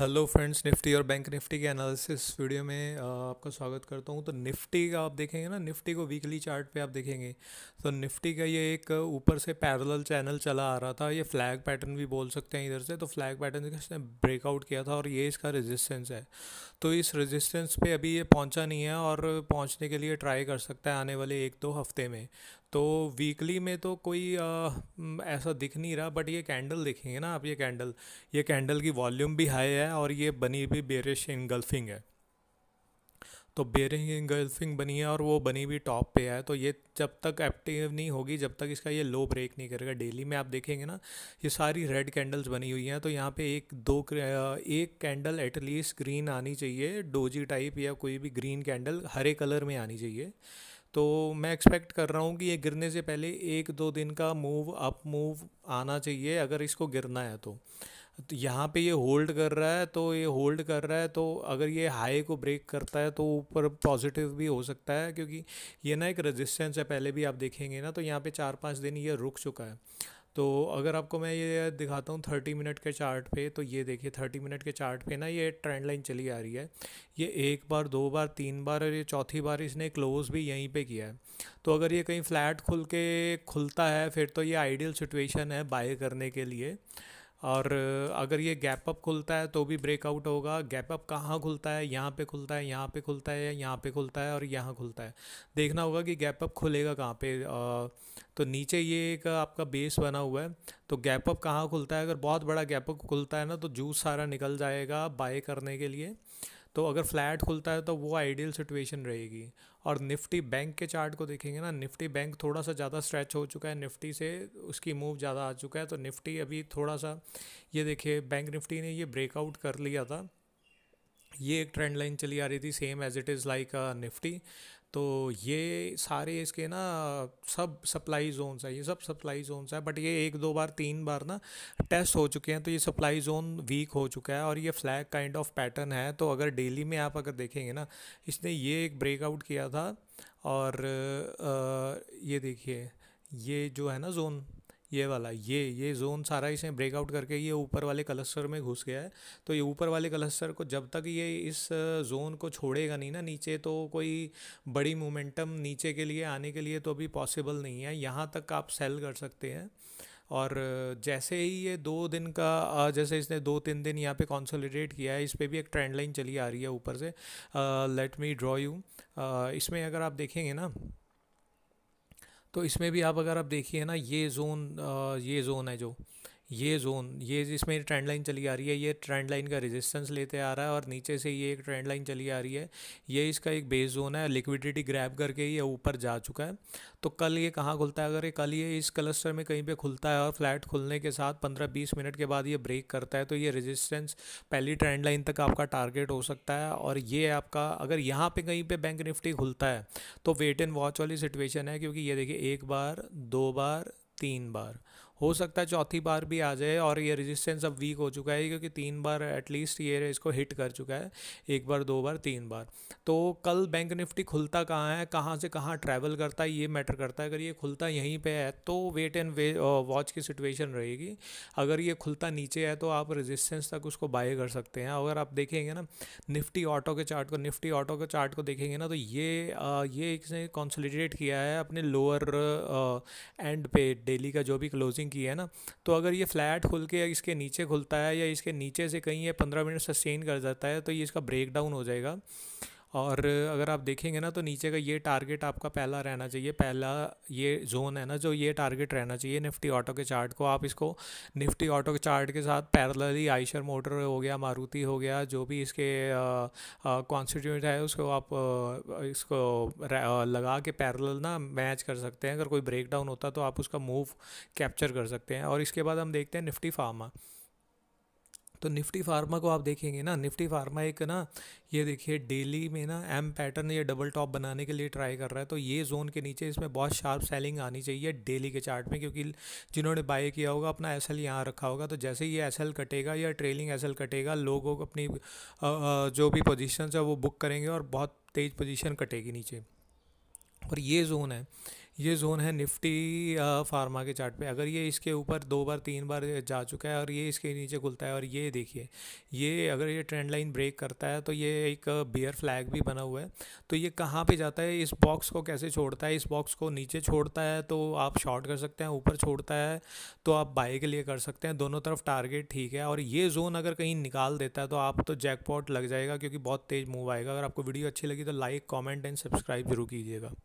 hello friends Nifty और bank Nifty के analysis video में आपका स्वागत करता हूं तो निफ्टी का आप देखेंगे ना निफ्टी को वीकली चार्ट पे आप देखेंगे तो निफ्टी का ये एक ऊपर से पैरेलल चैनल चला आ रहा था ये फ्लैग पैटर्न भी बोल सकते हैं इधर से तो फ्लैग पैटर्न इसने ब्रेकआउट किया था और ये इसका रेजिस्टेंस है तो इस रेजिस्टेंस पर अभी ये पहुँचा नहीं है और पहुँचने के लिए ट्राई कर सकता है आने वाले एक दो हफ्ते में तो वीकली में तो कोई आ, ऐसा दिख नहीं रहा बट ये कैंडल देखेंगे ना आप ये कैंडल ये कैंडल की वॉल्यूम भी हाई है और ये बनी भी बेरिश इनगल्फिंग है तो बेरिंग इनगल्फिंग बनी है और वो बनी भी टॉप पे है तो ये जब तक एक्टिव नहीं होगी जब तक इसका ये लो ब्रेक नहीं करेगा डेली में आप देखेंगे ना ये सारी रेड कैंडल्स बनी हुई हैं तो यहाँ पे एक दो एक कैंडल एटलीस्ट ग्रीन आनी चाहिए डोजी टाइप या कोई भी ग्रीन कैंडल हरे कलर में आनी चाहिए तो मैं एक्सपेक्ट कर रहा हूँ कि ये गिरने से पहले एक दो दिन का मूव अप मूव आना चाहिए अगर इसको गिरना है तो तो यहाँ पे ये होल्ड कर रहा है तो ये होल्ड कर रहा है तो अगर ये हाई को ब्रेक करता है तो ऊपर पॉजिटिव भी हो सकता है क्योंकि ये ना एक रेजिस्टेंस है पहले भी आप देखेंगे ना तो यहाँ पे चार पाँच दिन ये रुक चुका है तो अगर आपको मैं ये दिखाता हूँ थर्टी मिनट के चार्ट पे तो ये देखिए थर्टी मिनट के चार्ट पे ना ये ट्रेंड लाइन चली आ रही है ये एक बार दो बार तीन बार और ये चौथी बार इसने क्लोज़ भी यहीं पे किया है तो अगर ये कहीं फ्लैट खुल के खुलता है फिर तो ये आइडियल सिचुएशन है बाय करने के लिए और अगर ये गैप अप खुलता है तो भी ब्रेकआउट होगा गैप अप कहाँ खुलता है यहाँ पे खुलता है यहाँ पे खुलता है यहाँ पे खुलता है और यहाँ खुलता है देखना होगा कि गैप अप खुलेगा कहाँ पे तो नीचे ये एक आपका बेस बना हुआ है तो गैप अप कहाँ खुलता है अगर बहुत बड़ा गैप अप खुलता है ना तो जूस सारा निकल जाएगा बाय करने के लिए तो अगर फ्लैट खुलता है तो वो आइडियल सिचुएशन रहेगी और निफ्टी बैंक के चार्ट को देखेंगे ना निफ्टी बैंक थोड़ा सा ज़्यादा स्ट्रेच हो चुका है निफ्टी से उसकी मूव ज़्यादा आ चुका है तो निफ्टी अभी थोड़ा सा ये देखिए बैंक निफ्टी ने ये ब्रेकआउट कर लिया था ये एक ट्रेंड लाइन चली आ रही थी same as it is like Nifty तो ये सारे इसके ना सब सप्लाई जोन्स है ये सब सप्लाई जोन्स है बट ये एक दो बार तीन बार ना टेस्ट हो चुके हैं तो ये सप्लाई जोन वीक हो चुका है और ये फ्लैग काइंड ऑफ पैटर्न है तो अगर डेली में आप अगर देखेंगे ना इसने ये एक ब्रेकआउट किया था और आ, ये देखिए ये जो है ना जोन ये वाला ये ये जोन सारा इसे ब्रेकआउट करके ये ऊपर वाले क्लस्टर में घुस गया है तो ये ऊपर वाले क्लस्टर को जब तक ये इस जोन को छोड़ेगा नहीं ना नीचे तो कोई बड़ी मोमेंटम नीचे के लिए आने के लिए तो अभी पॉसिबल नहीं है यहाँ तक आप सेल कर सकते हैं और जैसे ही ये दो दिन का जैसे इसने दो तीन दिन यहाँ पे कॉन्सोलिडेट किया है इस पर भी एक ट्रेंड लाइन चली आ रही है ऊपर से लेट मी ड्रॉ यू इसमें अगर आप देखेंगे ना तो इसमें भी आप अगर आप देखिए ना ये जोन ये जोन है जो ये जोन ये जिसमें ट्रेंड लाइन चली आ रही है ये ट्रेंड लाइन का रेजिस्टेंस लेते आ रहा है और नीचे से ये एक ट्रेंड लाइन चली आ रही है ये इसका एक बेस जोन है लिक्विडिटी ग्रैब करके ये ऊपर जा चुका है तो कल ये कहाँ खुलता है अगर ये कल ये इस क्लस्टर में कहीं पे खुलता है और फ्लैट खुलने के साथ पंद्रह बीस मिनट के बाद ये ब्रेक करता है तो ये रजिस्टेंस पहली ट्रेंड लाइन तक आपका टारगेट हो सकता है और ये आपका अगर यहाँ पर कहीं पर बैंक निफ्टी खुलता है तो वेट एंड वॉच वाली सिचुएशन है क्योंकि ये देखिए एक बार दो बार तीन बार हो सकता है चौथी बार भी आ जाए और ये रेजिस्टेंस अब वीक हो चुका है क्योंकि तीन बार एटलीस्ट ये इसको हिट कर चुका है एक बार दो बार तीन बार तो कल बैंक निफ्टी खुलता कहाँ है कहाँ से कहाँ ट्रैवल करता है ये मैटर करता है अगर ये खुलता यहीं पर है तो वेट एंड वे वॉच की सिचुएशन रहेगी अगर ये खुलता नीचे है तो आप रेजिस्टेंस तक उसको बाय कर सकते हैं अगर आप देखेंगे ना निफ्टी ऑटो के चार्ट को निफ्टी ऑटो के चार्ट को देखेंगे ना तो ये ये इसने कॉन्सोलिडेट किया है अपने लोअर एंड पे डेली का जो भी क्लोजिंग बिल्डिंग की है ना तो अगर ये फ्लैट खुल के इसके नीचे खुलता है या इसके नीचे से कहीं ये पंद्रह मिनट सस्टेन कर जाता है तो ये इसका ब्रेक डाउन हो जाएगा और अगर आप देखेंगे ना तो नीचे का ये टारगेट आपका पहला रहना चाहिए पहला ये जोन है ना जो ये टारगेट रहना चाहिए निफ्टी ऑटो के चार्ट को आप इसको निफ्टी ऑटो के चार्ट के साथ पैरलली आइशर मोटर हो गया मारुति हो गया जो भी इसके कॉन्स्टिट्यूट है उसको आप आ, इसको आ, लगा के पैरल ना मैच कर सकते हैं अगर कोई ब्रेकडाउन होता तो आप उसका मूव कैप्चर कर सकते हैं और इसके बाद हम देखते हैं निफ्टी फार्मा तो निफ्टी फार्मा को आप देखेंगे ना निफ्टी फार्मा एक ना ये देखिए डेली में ना एम पैटर्न या डबल टॉप बनाने के लिए ट्राई कर रहा है तो ये जोन के नीचे इसमें बहुत शार्प सेलिंग आनी चाहिए डेली के चार्ट में क्योंकि जिन्होंने बाय किया होगा अपना एस एल यहाँ रखा होगा तो जैसे ही ये एस एल कटेगा या ट्रेलिंग एस एल कटेगा लोगों को अपनी जो भी पोजिशन है वो बुक करेंगे और बहुत तेज़ पोजिशन कटेगी नीचे और ये जोन है ये जोन है निफ्टी फार्मा के चार्ट पे अगर ये इसके ऊपर दो बार तीन बार जा चुका है और ये इसके नीचे खुलता है और ये देखिए ये अगर ये ट्रेंड लाइन ब्रेक करता है तो ये एक बियर फ्लैग भी बना हुआ है तो ये कहाँ पे जाता है इस बॉक्स को कैसे छोड़ता है इस बॉक्स को नीचे छोड़ता है तो आप शॉर्ट कर सकते हैं ऊपर छोड़ता है तो आप बाई के लिए कर सकते हैं दोनों तरफ टारगेट ठीक है और ये जोन अगर कहीं निकाल देता है तो आप तो जैकपॉट लग जाएगा क्योंकि बहुत तेज़ मूव आएगा अगर आपको वीडियो अच्छी लगी तो लाइक कॉमेंट एंड सब्सक्राइब जरूर कीजिएगा